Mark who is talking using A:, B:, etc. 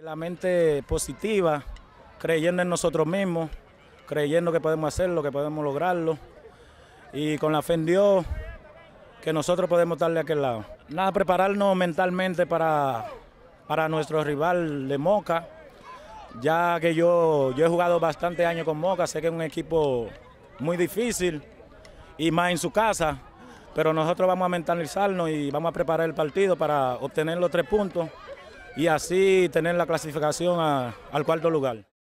A: La mente positiva, creyendo en nosotros mismos, creyendo que podemos hacerlo, que podemos lograrlo. Y con la fe en Dios, que nosotros podemos estar de aquel lado. Nada, prepararnos mentalmente para, para nuestro rival de Moca, ya que yo, yo he jugado bastantes años con Moca, sé que es un equipo muy difícil y más en su casa, pero nosotros vamos a mentalizarnos y vamos a preparar el partido para obtener los tres puntos y así tener la clasificación al cuarto lugar.